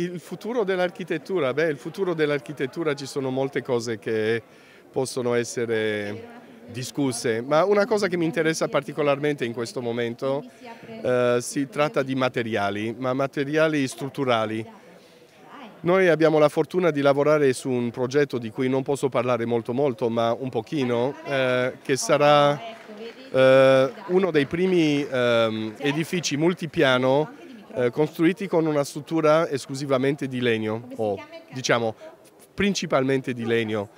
il futuro dell'architettura, beh, il futuro dell'architettura ci sono molte cose che possono essere discusse, ma una cosa che mi interessa particolarmente in questo momento eh, si tratta di materiali, ma materiali strutturali. Noi abbiamo la fortuna di lavorare su un progetto di cui non posso parlare molto molto, ma un pochino, eh, che sarà eh, uno dei primi ehm, edifici multipiano eh, costruiti con una struttura esclusivamente di legno, o diciamo principalmente di legno.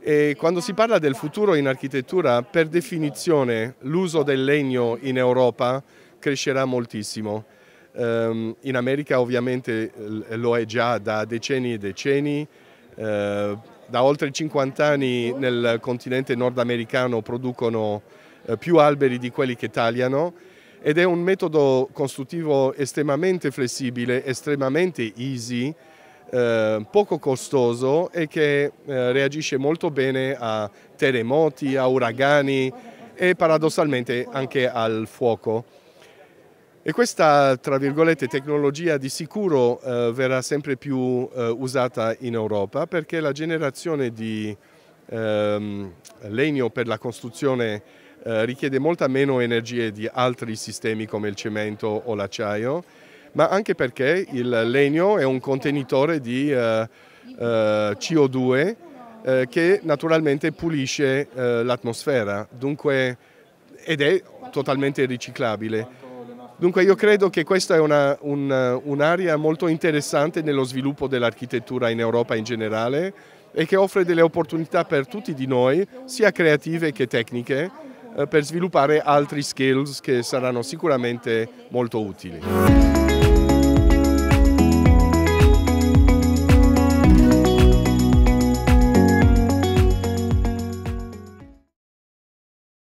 E quando si parla del futuro in architettura, per definizione l'uso del legno in Europa crescerà moltissimo. Um, in America ovviamente lo è già da decenni e decenni, uh, da oltre 50 anni nel continente nordamericano producono uh, più alberi di quelli che tagliano ed è un metodo costruttivo estremamente flessibile, estremamente easy, eh, poco costoso e che eh, reagisce molto bene a terremoti, a uragani e paradossalmente anche al fuoco. E questa, tra virgolette, tecnologia di sicuro eh, verrà sempre più eh, usata in Europa perché la generazione di ehm, legno per la costruzione eh, richiede molta meno energie di altri sistemi come il cemento o l'acciaio, ma anche perché il legno è un contenitore di eh, eh, CO2 eh, che naturalmente pulisce eh, l'atmosfera ed è totalmente riciclabile. Dunque io credo che questa è un'area un, un molto interessante nello sviluppo dell'architettura in Europa in generale e che offre delle opportunità per tutti di noi, sia creative che tecniche, eh, per sviluppare altri skills che saranno sicuramente molto utili.